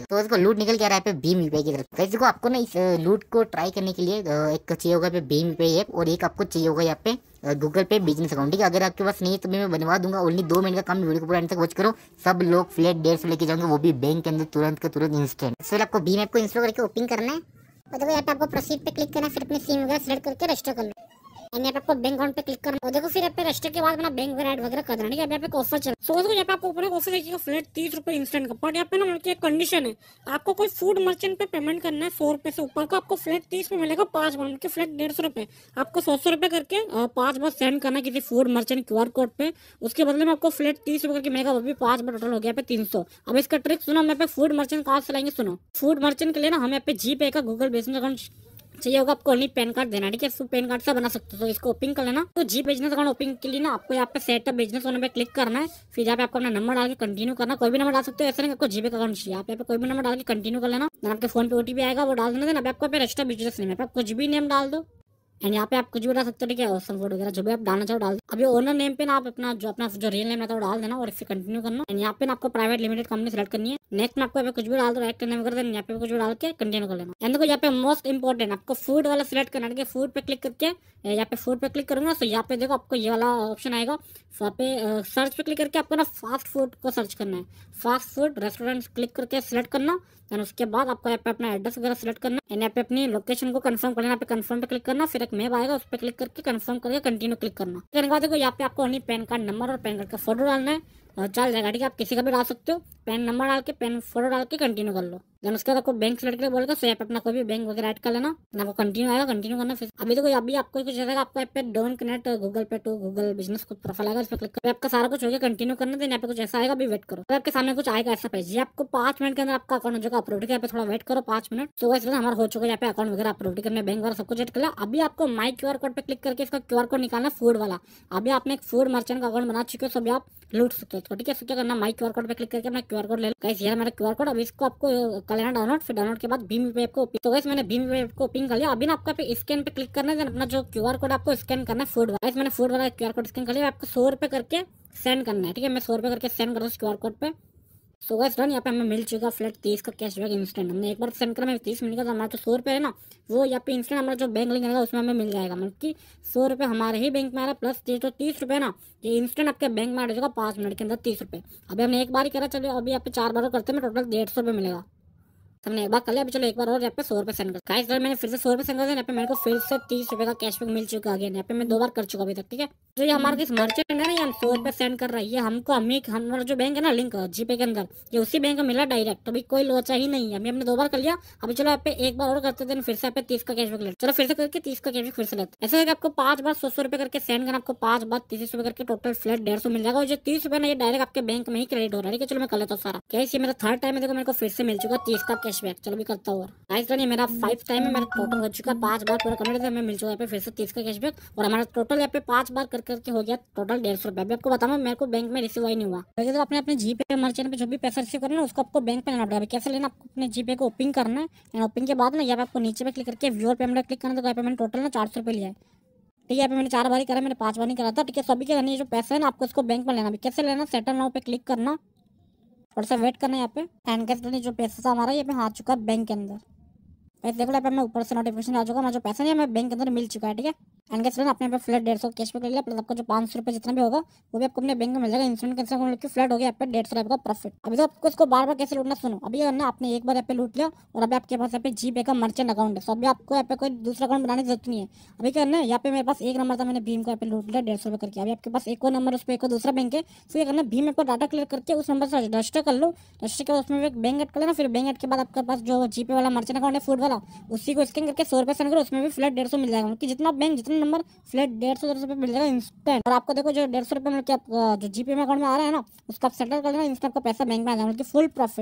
तो इसको लूट निकल के आ रहा है पे भीम यूपीआई की तरफ तो इसको आपको ना इस लूट को ट्राई करने के लिए एक चाहिए होगा पे भीम यूपीआई ऐप और एक आपको चाहिए होगा यहाँ पे गूगल पे बिजनेस अकाउंट ठीक है अगर आपके पास नहीं है तो मैं बनवा दूंगा ओनली दो मिनट का काम वीडियो को पूरा एंड तक वॉच करो सब लोग फ्लैट डेढ़ सौ लेके जाऊंगे वो भी बैंक के अंदर तुरंत का तुरंत इंस्टेंट सर तो आपको भीम ऐप को इंस्टॉल करके ओपन करना है और देखो यहाँ पे आपको प्रोसीड पे क्लिक करना फिर अपने सिम वगैरह सेलेक्ट करके रजिस्टर कर लो पे आपको बैंक अकाउंट पे क्लिक करना देखो फिर रजिस्टर के बाद अपना बैंक एड वगैरह कर देना यहाँ पे ऑफर चल आपको ऑफर देखिएगा फ्लैट तीस रुपए इंस्टेंट का बट यहाँ पे ना एक कंडीशन है आपको कोई फूड मर्चेंट पे पेमेंट करना है सौ रुपए से ऊपर का आपको फ्लैट तीस में मिलेगा पांच बार उनके फ्लैट डेढ़ सौ रुपए आपको सौ सौ रुपए करके पांच बार सेंड करना है किसी फूड मर्चेंट क्यू कोड पे उसके बदले में आपको फ्लैट तीस रुपए की मिलेगा वो भी पांच बार टोटल हो गया तीन सौ अब इसका ट्रिक सुनो हम यहाँ पे फूड मर्चेंट कहा से सुनो फूड मर्चेंट के लिए ना हम यहाँ पे जी पे का गूगल बेसिंग अकाउंट चाहिए होगा आपको ओनली पैन कार्ड देना ठीक है सो पैन कार्ड से बना सकते हो तो इसको ओपन कर लेना तो जी बिजनेस अकाउंट ओपन के लिए ना आपको यहाँ पे सेटअप बिजनेस होने पे क्लिक करना है फिर यहाँ पे आपको अपना नंबर डाल के कंटिन्यू करना कोई भी नंबर डाल सकते हो ऐसे नहीं आपको जीपे अकाउंट चाहिए आप यहाँ पे कोई भी नंबर डाल के कंटिन्यू कर लेना आपके फोन पे ओटीपी आएगा वो डाल देना आपको रजिस्टर बिजनेस नेम है आपको भी नेम डाल दो एंड यहाँ पे आप कुछ भी डाल सकते हो ठीक है ऑसम फोटो वगैरह जो भी आप डालना चाहो डाल अभी ओनर नेम पे ना आप अपना जो अपना जो रियल नेम रहता है तो वो डाल देना और इसे कंटिन्यू करना एंड यहाँ पे ना आपको प्राइवेट लिमिटेड कंपनी सेलेक्ट करनी है नेक्स्ट में आपको यहाँ पे कुछ भी डाल दो राइट करने में कर देना यहाँ पे कुछ भी डाल के कंटिन्यू कर लेना एंड देखो यहाँ पे मोस्ट इंपॉर्टेंट आपको फूड वाला सिलेक्ट करना है फूड पे क्लिक करके यहाँ पे फूड पे क्लिक करूंगा तो यहाँ पे देखो आपको ये वाला ऑप्शन आएगा वहाँ पे सर्च पे क्लिक करके आपको ना फास्ट फूड को सर्च करना है फास्ट फूड रेस्टोरेंट क्लिक करके सिलेक्ट करना दैन उसके बाद आपको यहाँ पे अपना एड्रेस वगैरह सिलेक्ट करना है यहाँ पे अपनी लोकेशन को कंफर्म करना यहाँ पे कंफर्म पे क्लिक करना फिर एक मेप आएगा उस पर क्लिक करके कंफर्म करके कंटिन्यू क्लिक करना फिर देखो यहाँ पे आपको अपनी पैन कार्ड नंबर और पैन कार्ड का फोटो डालना है और चल जाएगा ठीक है आप किसी का भी डाल सकते हो पेन नंबर डाल के पेन फोटो डाल के कंटिन्यू कर लो जब उसके बाद आपको बैंक सेलेक्ट कर बोलेगा सो ऐप अपना कोई भी बैंक वगैरह ऐड कर लेना आपको कंटिन्यू आएगा कंटिन्यू करना फिर अभी तो कोई अभी आपको कुछ जैसा आपको ऐप पे done connect Google Pay to Google business को प्रोफाइल आएगा उस पर क्लिक कर आपका सारा कुछ हो गया कंटिन्यू करना देने यहाँ पे कुछ ऐसा आएगा अभी वेट करो तो आपके सामने कुछ आएगा ऐसा पेज आपको पांच मिनट के अंदर आपका अकाउंट हो जाएगा अपलोड किया थोड़ा वेट करो पांच मिनट तो वैसे तो हमारा हो चुका है यहाँ पे अकाउंट वगैरह अपलोड करने बैंक वाला सब कुछ एड कर लिया अभी आपको माई क्यू कोड पे क्लिक करके इसका क्यू कोड निकालना फूड वाला अभी आपने एक फूड मर्चेंट का अकाउंट बना चुके हो सभी आप लूट सकते हो तो ठीक है तो क्या करना माई क्यू कोड पे क्लिक करके अपना क्यूआर कोड ले लो कैसे यार मेरा क्यूआर कोड अब इसको आपको कर लेना डाउनलोड फिर डाउनलोड के बाद भीम पे आपको तो वैसे मैंने भीम पे आपको पिंग कर लिया अभी ना आपका स्कैन पे क्लिक करना है अपना जो क्यूआर कोड आपको स्कैन करना है फूड वाइस मैंने फूड वाला क्यूआर कोड स्कैन कर लिया आपको सौ रुपये करके सेंड करना है ठीक है मैं सौ रुपये करके सेंड कर उस क्यू आर कोड पर सो गैस डन यहाँ पे हमें मिल चुका फ्लैट तीस का कैश बैक इंस्टेंट हमने एक बार सेंड तो करा तीस मिल गया तो हमारा जो सौ रुपये है ना वो यहाँ पे इंस्टेंट हमारा जो बैंक लिंक आएगा उसमें हमें मिल जाएगा मतलब कि सौ रुपये हमारे ही बैंक में आ रहा है प्लस तो तो ये जो तीस रुपये ना ये इंस्टेंट आपके बैंक में आ जाएगा पाँच मिनट के अंदर तीस रुपये अभी हमने एक बार ही करा चलिए अभी यहाँ पे चार बार करते हैं टोटल डेढ़ सौ रुपये मिलेगा सबने एक बार कर लिया चलो एक बार और यहाँ पे सौ रुपए सेंड कर गाइस मैंने फिर से सौ रुपए सेंड कर दिया पे मेरे को फिर से तीस रुपए का कैशबैक मिल चुका है यहाँ पे मैं दो बार कर चुका अभी तक ठीक है जो ये हमारे मर्चेंट हम्म। है ना ये हम सौ रुपये सेंड कर रहा है ये हमको हमें हमारा जो बैंक है ना लिंक जीपे के अंदर ये उसी बैंक का मिला डायरेक्ट अभी कोई लोचा ही नहीं है अभी हमने दो बार कर लिया अभी चलो आप एक बार और करते थे फिर से आप तीस का कैशबैक लेते चलो फिर से करके तीस का कैशबैक फिर से लेते ऐसे आपको पांच बार सौ सौ रुपये करके सेंड करना आपको पांच बार तीस रुपये करके टोटल फ्लैट डेढ़ सौ मिल जाएगा और जो तीस रुपये ना ये डायरेक्ट आपके बैंक में ही क्रेडिट हो रहा है ठीक है चलो मैं कर लेता हूँ सारा क्या मेरा थर्ड टाइम है देखो मेरे को फिर से मिल चुका तीस का कैशबैक चलो भी करता हूँ गाइस फ्रेंड मेरा फाइव टाइम है मेरा टोटल हो चुका है पांच बार पूरा करने मैं मिल चुका है फिर से तीस का कैशबैक और हमारा टोटल यहाँ पे पांच बार कर करके हो गया टोटल डेढ़ सौ रुपया आपको बताऊँ मेरे को बैंक में रिसीव ही नहीं हुआ वैसे तो आपने अपने जी पे हमारे चैनल पे जो भी पैसा रिसीव करना है उसको आपको बैंक में लेना पड़ेगा कैसे लेना आपको अपने जी पे को ओपन करना है एंड ओपन के बाद ना यहाँ पे आपको नीचे पे क्लिक करके व्यूअर पेमेंट क्लिक करना तो यहाँ पे मैंने टोटल ना चार सौ रुपये लिया है ठीक है मैंने चार बार ही करा मैंने पांच बार ही करा था ठीक है सभी के रहने जो पैसा है ना आपको उसको बैंक में लेना कैसे लेना सेटल नाउ पे क्लिक करना थोड़ा सा वेट करना यहाँ पे एंड कैश जो पैसा था हमारा ये पे आ चुका है बैंक के अंदर देख लो यहाँ पे मैं ऊपर से नोटिफिकेशन आ चुका मैं जो पैसा नहीं है मैं बैंक के अंदर मिल चुका है ठीक है एंड कैसे आपने यहाँ पे फ्लैट डेढ़ सौ कैश पे कर लिया प्लस आपको जो पाँच सौ रुपये जितना भी होगा वो भी आपको अपने बैंक में मिल जाएगा इंस्टेंट कैसे हम की फ्लैट हो गया आपका डेढ़ सौ रुपये का प्रॉफिट अभी तो आपको इसको बार बार कैसे लूटना सुनो अभी तो ना आपने एक बार यहाँ पे लूट लिया और अभी आपके पास यहाँ पे जी पे का मर्चेंट अकाउंट है सो अभी आपको यहाँ पे कोई दूसरा अकाउंट बनाने की जरूरत नहीं है अभी क्या करना यहाँ पे मेरे पास एक नंबर था मैंने भीम को यहाँ पे लूट लिया डेढ़ सौ रुपये करके अभी आपके पास एक और नंबर उस पर एक दूसरा बैंक है फिर ये करना भीम को डाटा क्लियर करके उस नंबर से रजिस्टर कर लो रजिस्टर के उसमें एक बैंक एड कर लेना फिर बैंक एड के बाद आपके पास जो जी पे वाला मर्चेंट अकाउंट है फूड वाला उसी को स्कैन करके सौ रुपये सेंड करो उसमें भी फ्लैट डेढ़ सौ मिल जाएगा क्योंकि मतलब जितना बैंक जितना ऑप्शन नंबर फ्लैट डेढ़ सौ रुपये मिल जाएगा इंस्टेंट और आपको देखो जो डेढ़ सौ रुपये मतलब जो जीपे में अकाउंट में आ रहा है ना उसका आप सेटल कर देना इंस्टेंट आपका पैसा बैंक में आ जाएगा फुल मतलब प्रॉफिट